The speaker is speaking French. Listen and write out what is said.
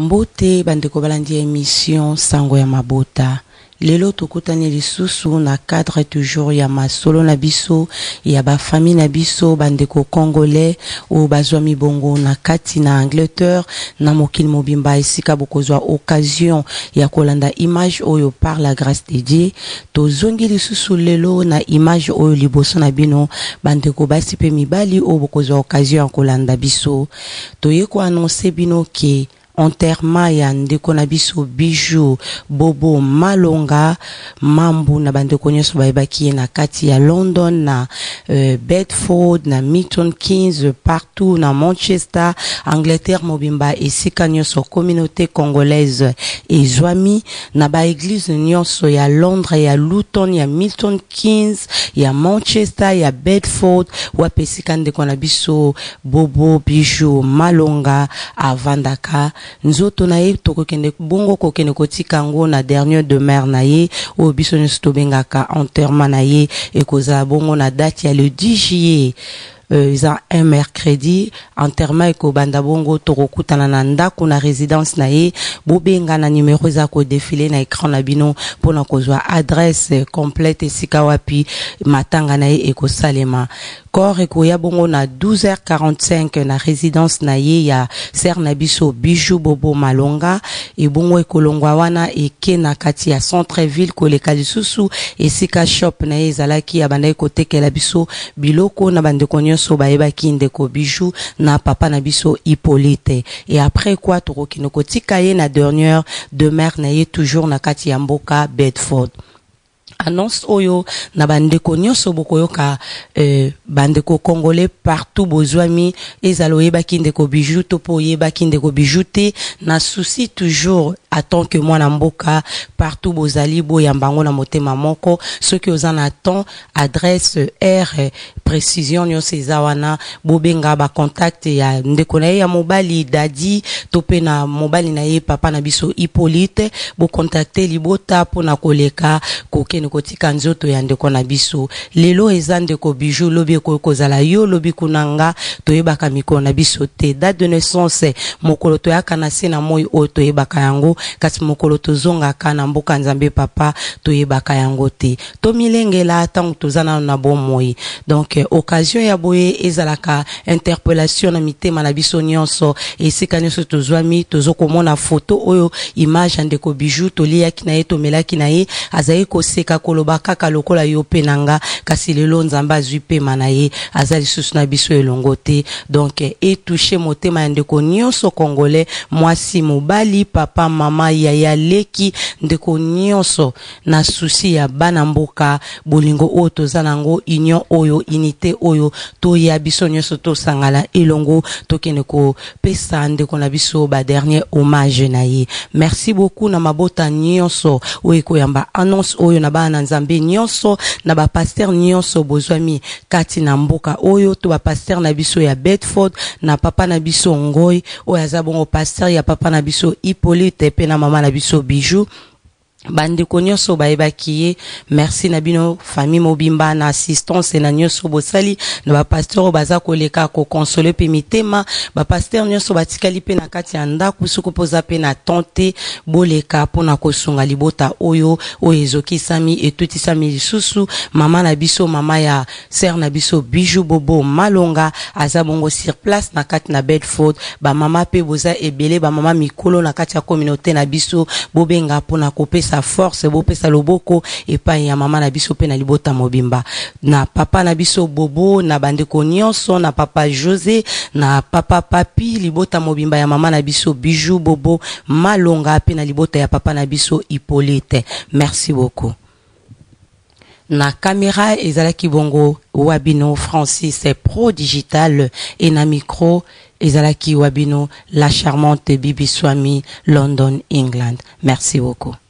mbote bandeko balandi ya emission sango ya mabota lelo tokutani lisusu na cadre toujours ya masolo na biso ya famille na biso bandeko congolais oyo bazwa bongo na kati na angleterre na mokili mobimba esika bokozwa occasion ya kolanda image oyo par la grâce de dieu tozongi lisusu lelo na image oyo liboso na bino bandeko basi mpe mibali oyo bokozwa occasion ya kolanda biso toye koannonse bino ke enterrement ya ndeko na biso bijou bobo malonga mambu na bandeko nyonso baibaki na kati ya london na euh, bedford na milton kings partout na manchester angleterre mobimba esika nyoso communauté congolaise et mi na église Nyoso ya londres ya luton ya milton kings ya manchester ya bedford wape esika ndeko na biso bobo Bijou, malonga avandaka nzoto na ye tokokende bongo kokende kotika na dernier de mare na ye oyo biso nyonso tobengaka enterrement na ekozala bongo na date ya le 10 juillet euh, eza un mercredi enterrement ekobanda bongo tokokutana na ndako na residence na ye bobenga na numero eza kodefile na écran na bino mpona kozwa adresse complète esika matanga na ye ekosalema kore ekoya bongo na 12h45 na résidence na ya ser bijou Bijou, bobo malonga bongo ekolongwa wana eke na kati ya centre ville koleka lisusu sika shop na Zalaki ezalaki kote kotekela biso biloko na bandeko nyonso bayebaki ndeko bijou na papa na biso hippolyte e après quoi tokokende kotika ye na dernière demeure na ye toujours na kati ya mboka bedford annonce oyo na bandeko nyonso bokoyoka euh, bandeko congolais partout bozwami ezala oyebaki ndeko bijou to po oyebaki ndeko te na susi toujours que mwana mboka partout bozali boyamba na motema moko soki oza na attend, adresse r précision nyonso eza wana ba contact ya ndeko ya mobali dadi topena na mobali na ye papa na biso hippolyte bokontakte libota mpona koleka kokende kotika nzoto ya ndeko biso lelo eza ndeko bijou lobi ekoki kozala yo lobi kunanga nga toyebaka mikona biso te date de naissance mokolo toyaka na se na moyo oyo toyebaka yango kasi mokolo tozonga kana mboka nzambe papa toyebaka yango te tomilengela la toza na bomoi donc eh, occasion ya boye ezalaka interpellation na mitema na biso nyonso esika nyonso tozwami tozokomona foto oyo image ya ndeko biju toliaki na ye tomelaki na ye azali koseka koloba kaka lokola yo mpe na nga kasi lelo manae, azwi pema na ye aza lisusu na biso elongo te donc eh, etouche motema ya ndeko nyonso congolais mwasi papa mama ya leki ndeko nyonso na susi ya bana mboka bolingo oyo toza nango union oyo unité oyo toya biso nyonso tosangala elongo tokende kopesa ndeko na biso dernier hommage na ye merci beaucoup na mabota nyonso oyo ekoyamba annonce oyo na bana na nyonso na pasteur nyonso bozwami kati na mboka oyo to pasteur na biso ya bedford na papa na biso ngoi oyo aza bongo paster ya papa na biso hippolyte Pena maman mama na biso bijou Ba nyonso bayebaki kiye, merci nabino famille mobimba na assistance na nyoso bosali na pastor baza koleka kokonsole pe mitema ba pasteur batikali so na kati ya katia nda na boleka pona kosunga libota oyo sami ezokisami sami susu mama na biso mama ya ser na biso bijou bobo malonga aza bongo sur place na kati na bedford mama pe boza ebele mama mikolo na kati ya communauté na biso bobenga pona kopesa sa force bopesa loboko pa ya mama na biso na libota mobimba na papa na biso bobo na bandeko nyonso na papa josé na papa papi libota mobimba ya mama na biso bijou bobo malonga pe na libota ya papa na biso hippolyte merci beaucoup na caméra ezalaki bongo wabino francis pro digital et na micro ezalaki wabino la charmante bibi swami london england merci beaucoup